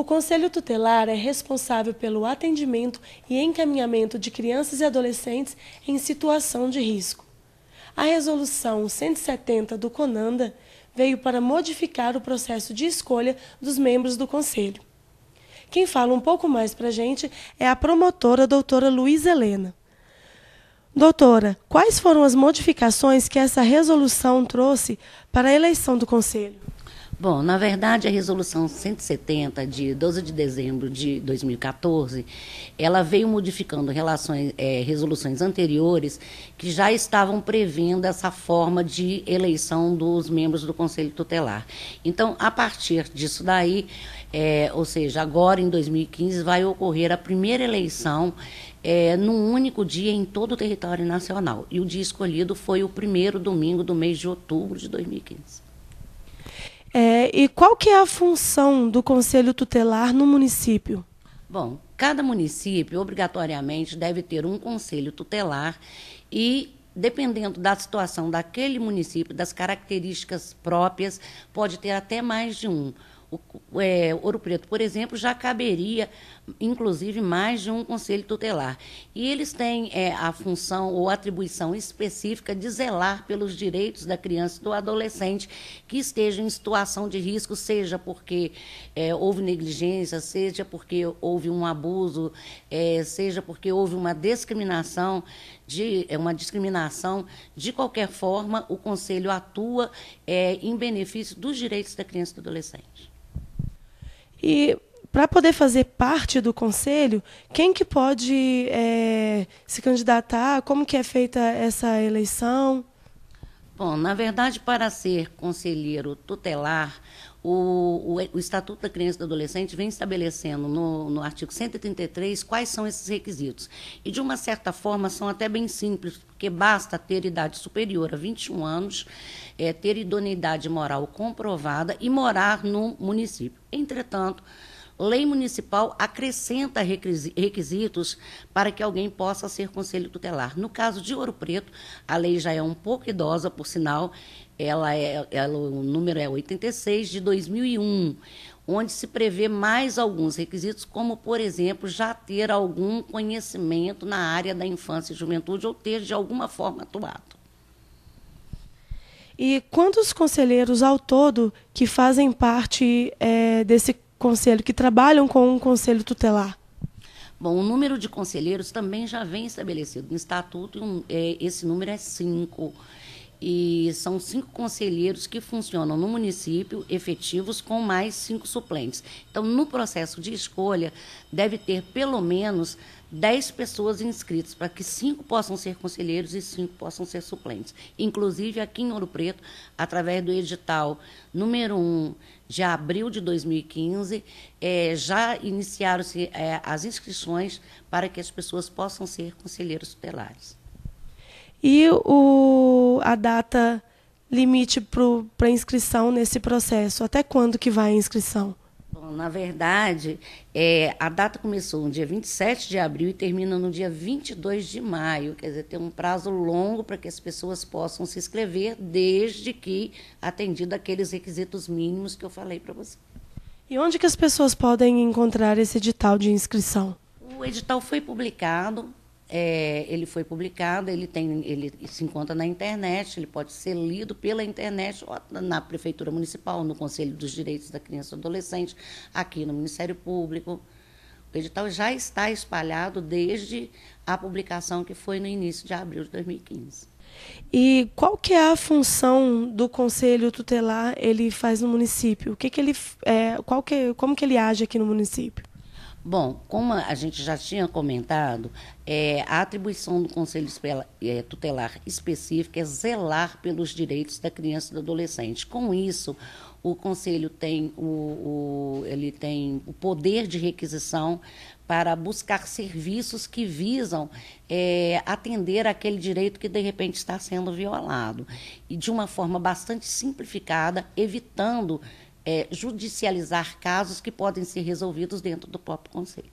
O Conselho Tutelar é responsável pelo atendimento e encaminhamento de crianças e adolescentes em situação de risco. A Resolução 170 do CONANDA veio para modificar o processo de escolha dos membros do Conselho. Quem fala um pouco mais para a gente é a promotora doutora Luiz Helena. Doutora, quais foram as modificações que essa resolução trouxe para a eleição do Conselho? Bom, na verdade, a resolução 170 de 12 de dezembro de 2014, ela veio modificando relações, é, resoluções anteriores que já estavam prevendo essa forma de eleição dos membros do Conselho Tutelar. Então, a partir disso daí, é, ou seja, agora em 2015 vai ocorrer a primeira eleição é, num único dia em todo o território nacional. E o dia escolhido foi o primeiro domingo do mês de outubro de 2015. É, e qual que é a função do Conselho Tutelar no município? Bom, cada município, obrigatoriamente, deve ter um Conselho Tutelar e dependendo da situação daquele município, das características próprias, pode ter até mais de um o, é, Ouro Preto, por exemplo, já caberia, inclusive, mais de um conselho tutelar. E eles têm é, a função ou atribuição específica de zelar pelos direitos da criança e do adolescente que estejam em situação de risco, seja porque é, houve negligência, seja porque houve um abuso, é, seja porque houve uma discriminação de é, uma discriminação de qualquer forma o conselho atua é, em benefício dos direitos da criança e do adolescente. E para poder fazer parte do conselho, quem que pode é, se candidatar? Como que é feita essa eleição? Bom, na verdade, para ser conselheiro tutelar, o, o, o, Estatuto da Criança e do Adolescente vem estabelecendo no, no, artigo 133 quais são esses requisitos. E, de uma certa forma, são até bem simples, porque basta ter idade superior a 21 anos, é, ter idoneidade moral comprovada e morar no município. Entretanto, lei municipal acrescenta requisitos para que alguém possa ser conselho tutelar. No caso de Ouro Preto, a lei já é um pouco idosa, por sinal, ela é, ela, o número é 86 de 2001 onde se prevê mais alguns requisitos, como, por exemplo, já ter algum conhecimento na área da infância e juventude ou ter de alguma forma atuado. E quantos conselheiros ao todo que fazem parte é, desse conselho, que trabalham com um conselho tutelar? Bom, o número de conselheiros também já vem estabelecido no estatuto, e um, é, esse número é cinco e são cinco conselheiros que funcionam no município, efetivos, com mais cinco suplentes. Então, no processo de escolha, deve ter pelo menos dez pessoas inscritas, para que cinco possam ser conselheiros e cinco possam ser suplentes. Inclusive, aqui em Ouro Preto, através do edital número um de abril de 2015, eh, já iniciaram-se eh, as inscrições para que as pessoas possam ser conselheiros tutelares. E o, a data limite para inscrição nesse processo? Até quando que vai a inscrição? Bom, na verdade, é, a data começou no dia 27 de abril e termina no dia 22 de maio. Quer dizer, tem um prazo longo para que as pessoas possam se inscrever, desde que atendido aqueles requisitos mínimos que eu falei para você. E onde que as pessoas podem encontrar esse edital de inscrição? O edital foi publicado é, ele foi publicado, ele tem, ele se encontra na internet, ele pode ser lido pela internet na prefeitura municipal, no Conselho dos Direitos da Criança e do Adolescente, aqui no Ministério Público. O edital já está espalhado desde a publicação que foi no início de abril de 2015. E qual que é a função do conselho tutelar? Ele faz no município? O que, que ele, é, qual que, como que ele age aqui no município? Bom, como a gente já tinha comentado, é, a atribuição do Conselho é, Tutelar específico é zelar pelos direitos da criança e do adolescente. Com isso, o Conselho tem o, o ele tem o poder de requisição para buscar serviços que visam é, atender aquele direito que de repente está sendo violado e de uma forma bastante simplificada, evitando é, judicializar casos que podem ser resolvidos dentro do próprio conselho.